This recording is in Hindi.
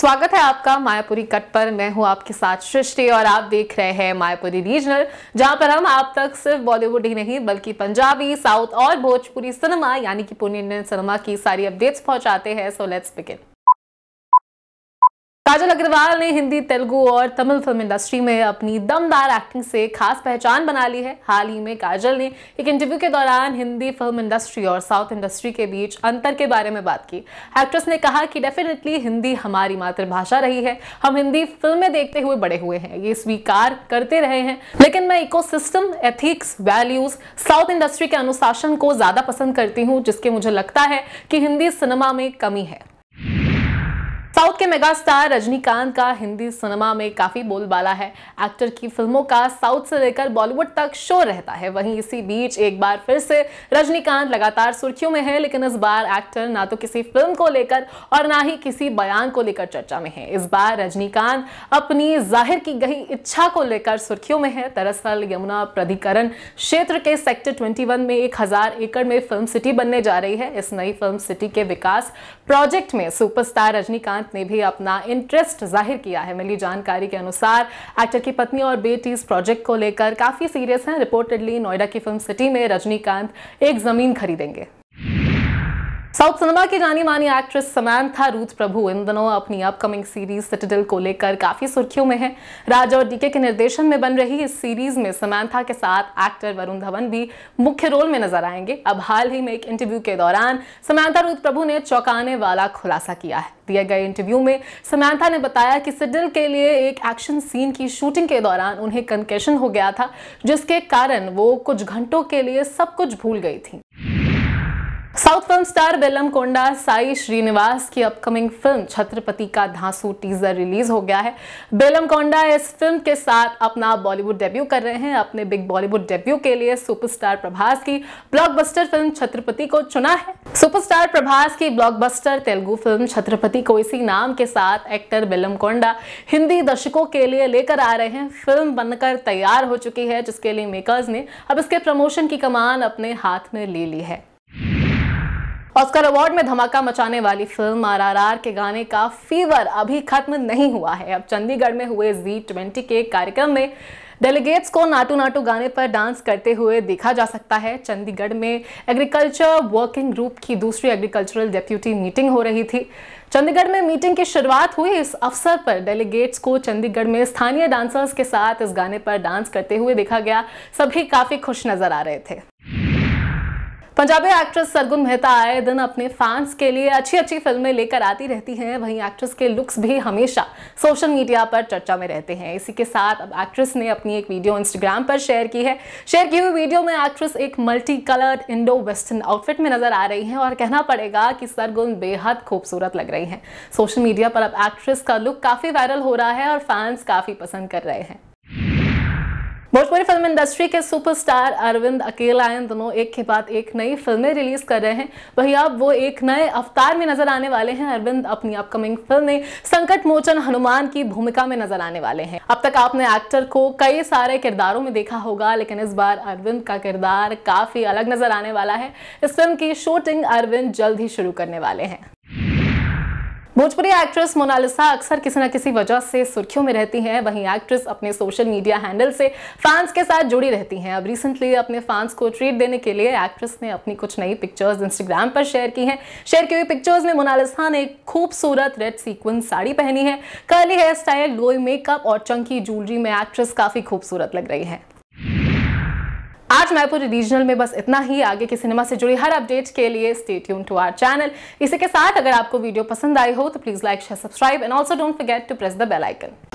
स्वागत है आपका मायापुरी कट पर मैं हूं आपके साथ सृष्टि और आप देख रहे हैं मायापुरी रीजनल जहां पर हम आप तक सिर्फ बॉलीवुड ही नहीं बल्कि पंजाबी साउथ और भोजपुरी सिनेमा यानी कि पुणे इंडियन सिनेमा की सारी अपडेट्स पहुंचाते हैं so let's begin Kajal Aggarwal ने हिंदी तेलुगु और तमिल फिल्म इंडस्ट्री में अपनी दमदार एक्टिंग से खास पहचान बना ली है हाल ही में काजल ने एक इंटरव्यू के दौरान हिंदी फिल्म इंडस्ट्री और साउथ इंडस्ट्री के बीच अंतर के बारे में बात की एक्ट्रेस ने कहा कि डेफिनेटली हिंदी हमारी मातृभाषा रही है हम हिंदी फिल्में देखते हुए बड़े हुए हैं ये स्वीकार करते रहे हैं लेकिन मैं ecosystem ethics values south industry के अनुशासन को ज्यादा पसंद करती हूँ जिसके मुझे लगता है कि हिंदी सिनेमा में कमी है साउथ के मेगा स्टार रजनीकांत का हिंदी सिनेमा में काफी बोलबाला है एक्टर की फिल्मों का साउथ से लेकर बॉलीवुड तक शो रहता है वहीं इसी बीच एक बार फिर से रजनीकांत लगातार सुर्खियों में है लेकिन इस बार एक्टर ना तो किसी फिल्म को लेकर और ना ही किसी बयान को लेकर चर्चा में है इस बार रजनीकांत अपनी जाहिर की गई इच्छा को लेकर सुर्खियों में है दरअसल यमुना प्राधिकरण क्षेत्र के सेक्टर ट्वेंटी में एक एकड़ में फिल्म सिटी बनने जा रही है इस नई फिल्म सिटी के विकास प्रोजेक्ट में सुपरस्टार रजनीकांत ने भी अपना इंटरेस्ट जाहिर किया है मिली जानकारी के अनुसार एक्टर की पत्नी और बेटी इस प्रोजेक्ट को लेकर काफ़ी सीरियस हैं रिपोर्टेडली नोएडा की फिल्म सिटी में रजनीकांत एक ज़मीन खरीदेंगे साउथ सिनेमा की जानी मानी एक्ट्रेस समैंथा रूथ प्रभु इन दिनों अपनी अपकमिंग सीरीज सिटाडल को लेकर काफी सुर्खियों में है राज और डीके के निर्देशन में बन रही इस सीरीज में समैंथा के साथ एक्टर वरुण धवन भी मुख्य रोल में नजर आएंगे अब हाल ही में एक इंटरव्यू के दौरान समैंथा रूथ प्रभु ने चौंकाने वाला खुलासा किया है दिए गए इंटरव्यू में समैंथा ने बताया कि सिडिल के लिए एक एक्शन सीन की शूटिंग के दौरान उन्हें कंकेशन हो गया था जिसके कारण वो कुछ घंटों के लिए सब कुछ भूल गई थी south film star Bellamkonda Sai Srinivas की अपकमिंग फिल्म छत्रपति का धांसू टीजर रिलीज हो गया है बेलम कोंडा इस फिल्म के साथ अपना बॉलीवुड डेब्यू कर रहे हैं अपने बिग बॉलीवुड डेब्यू के लिए सुपरस्टार प्रभास की ब्लॉकबस्टर फिल्म छत्रपति को चुना है सुपरस्टार प्रभास की ब्लॉकबस्टर तेलुगु फिल्म छत्रपति को इसी नाम के साथ एक्टर बेलम कोंडा हिंदी दर्शकों के लिए लेकर आ रहे हैं फिल्म बनकर तैयार हो चुकी है जिसके लिए मेकर्स ने अब इसके प्रमोशन की कमान अपने हाथ में ले ली है ऑस्कर अवार्ड में धमाका मचाने वाली फिल्म आरआरआर के गाने का फीवर अभी खत्म नहीं हुआ है अब चंडीगढ़ में हुए जी ट्वेंटी के कार्यक्रम में डेलीगेट्स को नाटू नाटू गाने पर डांस करते हुए देखा जा सकता है चंडीगढ़ में एग्रीकल्चर वर्किंग ग्रुप की दूसरी एग्रीकल्चरल डेप्यूटी मीटिंग हो रही थी चंडीगढ़ में मीटिंग की शुरुआत हुई इस अवसर पर डेलीगेट्स को चंडीगढ़ में स्थानीय डांसर्स के साथ इस गाने पर डांस करते हुए देखा गया सभी काफ़ी खुश नज़र आ रहे थे पंजाबी एक्ट्रेस सरगुन मेहता आए दिन अपने फैंस के लिए अच्छी अच्छी फिल्में लेकर आती रहती हैं वहीं एक्ट्रेस के लुक्स भी हमेशा सोशल मीडिया पर चर्चा में रहते हैं इसी के साथ अब एक्ट्रेस ने अपनी एक वीडियो इंस्टाग्राम पर शेयर की है शेयर की हुई वीडियो में एक्ट्रेस एक multi coloured Indo western outfit में नजर आ रही है और कहना पड़ेगा कि सरगुन बेहद खूबसूरत लग रही है सोशल मीडिया पर अब एक्ट्रेस का लुक काफ़ी वायरल हो रहा है और फैंस काफ़ी पसंद कर रहे हैं भोजपुरी फिल्म इंडस्ट्री के सुपरस्टार अरविंद अकेला इन दोनों एक के बाद एक नई फिल्में रिलीज कर रहे हैं वहीं अब वो एक नए अवतार में नजर आने वाले हैं अरविंद अपनी अपकमिंग फिल्म में संकट मोचन हनुमान की भूमिका में नजर आने वाले हैं अब तक आपने एक्टर को कई सारे किरदारों में देखा होगा लेकिन इस बार अरविंद का किरदार काफी अलग नजर आने वाला है इस फिल्म की शूटिंग अरविंद जल्द ही शुरू करने वाले हैं भोजपुरी एक्ट्रेस मोनालिसा अक्सर किसी न किसी वजह से सुर्खियों में रहती हैं वहीं एक्ट्रेस अपने सोशल मीडिया हैंडल से फैंस के साथ जुड़ी रहती हैं अब रिसेंटली अपने फैंस को ट्रीट देने के लिए एक्ट्रेस ने अपनी कुछ नई पिक्चर्स इंस्टाग्राम पर शेयर की हैं शेयर की हुई पिक्चर्स में मोनालिसा ने खूबसूरत रेड सीक्वेंस साड़ी पहनी है कर्ली हेयर स्टाइल लोई मेकअप और चंकी ज्वेलरी में एक्ट्रेस काफ़ी खूबसूरत लग रही है मैपुर रीजनल में बस इतना ही आगे की सिनेमा से जुड़ी हर अपडेट के लिए स्टेट टू आर चैनल इसी के साथ अगर आपको वीडियो पसंद आई हो तो please like share subscribe and also don't forget to press the bell icon